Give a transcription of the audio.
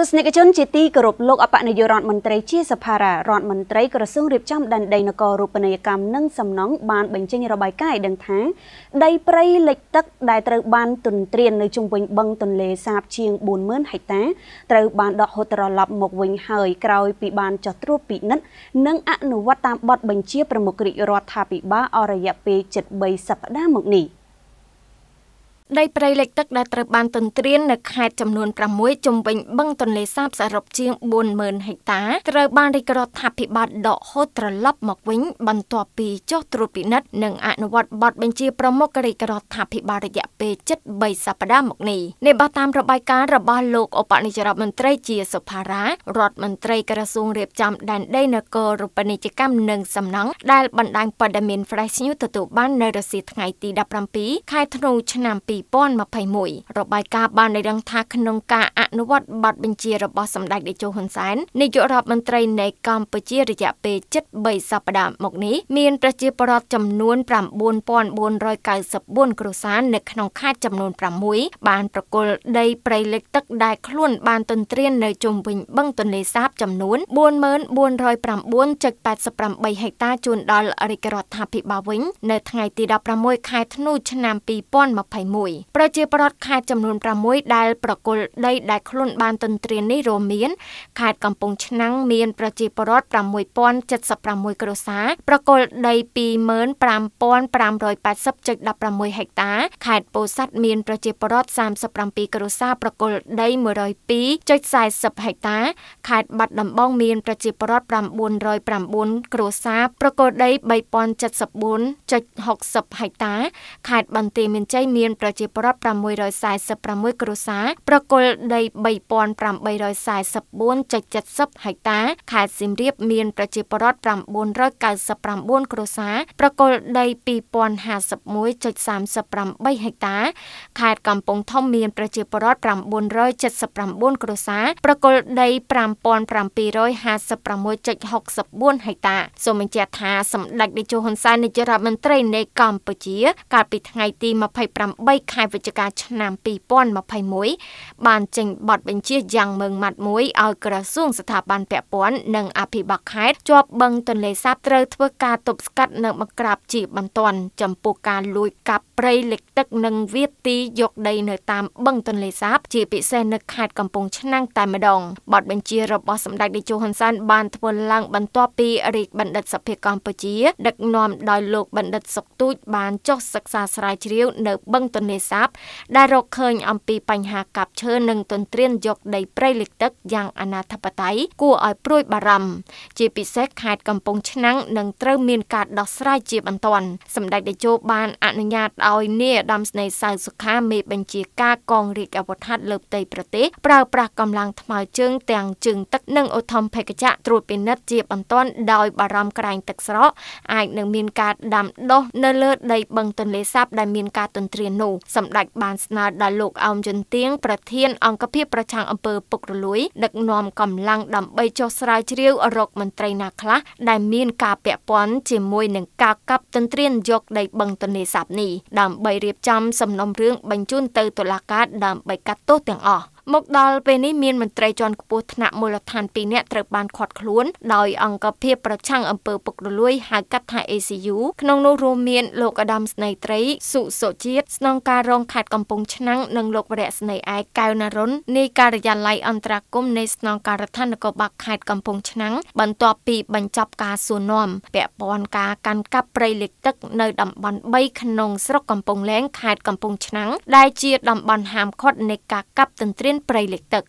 ទស្សនិកជនជាទីគោរពលោកអបនយោរដ្ឋមន្ត្រីជាសភារារដ្ឋមន្ត្រីក្រសួងរៀបចំដែនដីនគររូបនីយកម្មនិងសំណង់បាន បញ្ចេញរបាយការណ៍ឲ្យដឹងថាដីព្រៃលិចទឹកដែលត្រូវបានទន្ទ្រាននៅជុំវិញបឹងទន្លេសាបជាង40000ហិកតាត្រូវបានដកហូតត្រឡប់មកវិញហើយក្រោយពីបានចុះត្រួតពិនិត្យនិងអនុវត្តតាមបទបញ្ជាប្រមុខរាជរដ្ឋាភិបាលអររយៈពេល7សប្តាហ៍មកនេះ។ដីព្រៃលិចទឹកដែលត្រូវបានទន្ទ្រាននៅខេត្តចំនួន6ជុំវិញបឹងទន្លេសាបសរុបជាង40000ហិកតាត្រូវបានរាជរដ្ឋាភិបាលដកហូតត្រឡប់មកវិញ បន្ទាប់ពីចុះត្រួតពិនិត្យនិងអនុវត្តបទបញ្ជាប្រមុខរាជរដ្ឋាភិបាលរយៈពេល73សប្តាហ៍មកនេះនេះបើតាមរបាយការណ៍របស់លោកឧបនាយករដ្ឋមន្ត្រីជាសុផារ៉ារដ្ឋមន្ត្រីក្រសួងរៀបចំដែនដីនគររូបនីយកម្មនិងសំណង់ដែលបណ្ដាញព័ត៌មាន Flash News ទទួលបាននៅរសៀលថ្ងៃទី17ខែធ្នូឆ្នាំ2 2021របាយការណ៍បានដឹងថាក្នុងការអនុវត្តបទបញ្ជារបស់សម្ដេចតេជោហ៊ុនសែននាយករដ្ឋមន្ត្រីនៃកម្ពុជារយៈពេល73សប្តាហ៍មកនេះមានប្រជាពលរដ្ឋចំនួន9494គ្រួសារនៅក្នុងខេត្តចំនួន6បានប្រគល់ដីព្រៃលិចទឹកដែលខ្លួនបានទន្ទ្រាននៅជុំវិញបឹងទន្លេសាប ចំនួន449.88ហិកតាជូនដល់រាជរដ្ឋាភិបាលវិញនៅថ្ងៃទី16ខែធ្នូឆ្នាំ2021 1ប្រជាប្រដ្ឋខេត្តចំនួន6ដែលប្រគល់ដីដែលខ្លួនបានទន្ទ្រាននេះរួមមានខេត្តកំពង់ឆ្នាំង មានប្រជាពលរដ្ឋ6076គ្រួសារប្រគល់ដី25580.16ហិកតាខេត្តពោធិ៍សាត់មានប្រជាពលរដ្ឋ37គ្រួសារប្រគល់ដី102.40ហិកតាខេត្តបាត់ដំបងមានប្រជាពលរដ្ឋ909គ្រួសារប្រគល់ដី3074.60ហិកតាខេត្តបន្ទាយមានជ័យមានប្រជាប្រជាពលរដ្ឋ646គ្រួសារប្រគល់ដី3844.70ហិកតាខេត្តសៀមរាបមានប្រជាពលរដ្ឋ999គ្រួសារប្រគល់ដី2051.38ហិកតាខេត្តកំពង់ធំមានប្រជាពលរដ្ឋ979គ្រួសារប្រគល់ដី5756.64ហិកតាសូមបញ្ជាក់ថាសម្ដេចនាយកហ៊ុនសែននាយករដ្ឋមន្ត្រីនៃកម្ពុជាកាលពីថ្ងៃទី28ខែវិច្ឆិកាឆ្នាំ2021បានចេញបទបញ្ជាយ៉ាងម៉ឺងម៉ាត់មួយឲ្យក្រសួងស្ថាប័នពាក់ព័ន្ធនិង អភិបាលខេត្តជាប់បឹងទន្លេសាបត្រូវធ្វើការទប់ស្កាត់និងបង្ក្រាបជាបន្ទាន់ ចំពោះការលួចកាប់ព្រៃលិចទឹកនិងវាទីយក ដី នៅតាមបឹងទន្លេសាប ជាពិសេសនៅខេត្តកំពង់ឆ្នាំងតែម្ដងបទបញ្ជារបស់សម្ដេចតេជោហ៊ុនសែនបានធ្វើឡើង បន្ទាប់ពីរាជបណ្ឌិត សភាកម្ពុជាដឹកនាំដោយលោកបណ្ឌិតសុកទូចបានចុះសិក្សាស្រាវជ្រាវ នៅបឹងទន្លេនេសាទដែលរកឃើញ អំពីបញ្ហាកាប់ឈើនិងទន្ទ្រានយកដីព្រៃលិចទឹកយ៉ាងអនាធបត័យគួរឲ្យព្រួយបារម្ភជាពិសេសខេត្តកំពង់ឆ្នាំងនឹងត្រូវមានការដោះស្រាយជាបន្ទាន់សម្ដេចតេជោបានអនុញ្ញាតឲ្យនាយឧត្តមស្នេហ៍សៅសុខាមេបញ្ជាការកងរាជអាវុធហត្ថលើផ្ទៃប្រទេស ប្រើប្រាស់កម្លាំងថ្មើរជើងទាំងជើងទឹកនិងឧទ្ធម្ភិកចៈត្រួតពិនិត្យជាបន្ទាន់ដោយបារម្ភក្រែងទឹកស្រកអាចនឹងមានការដាំដុះនៅលើដីបឹងទន្លេសាបដែលមានការទន្ទ្រាននោះសម្ដេចបានស្នើដល់លោកអោមជន្ទៀងប្រធានអង្គភិបប្រចាំអំពើពុករលួយដឹកនាំកម្លាំងដើម្បីចុះស្រាវជ្រាវរកមន្ត្រីណាខ្លះដែលមានការពាក់ព័ន្ធជាមួយនឹងការកាប់ទន្ទ្រានយកដីបឹងទន្លេសាបនេះដើម្បីរៀបចំ សំណុំរឿងបញ្ជូនទៅតុលាការដើម្បីកាត់ទោសទាំងអស់មកដល់ពេលនេះមានមន្ត្រីជាន់ខ្ពស់ថ្នាក់មូលដ្ឋាន2នាក់ត្រូវបានឃាត់ខ្លួន ដោយអង្គភាពប្រឆាំងអំពើពុករលួយហៅកាត់ថា ACU ក្នុងនោះរួមមានលោកឧត្តមស្នេត្រីសុសុជាតិស្នងការរងខេត្តកំពង់ឆ្នាំងនិងលោកវរៈស្នេឯកកៅណារុននាយការិយាល័យអន្តរកម្មនៃស្នងការដ្ឋាននគរបាលខេត្តកំពង់ឆ្នាំងបន្ទាប់ពីបញ្ចប់ការសួរនាំពាក់ព័ន្ធការកាន់កាប់ព្រៃលិចទឹកនៅតំបន់3ក្នុងស្រុកកំពង់លែងខេត្តកំពង់ឆ្នាំងដែលជាតំបន់ហាមឃាត់នៃការកាប់ទន្ទ្រានព្រៃលិចទឹក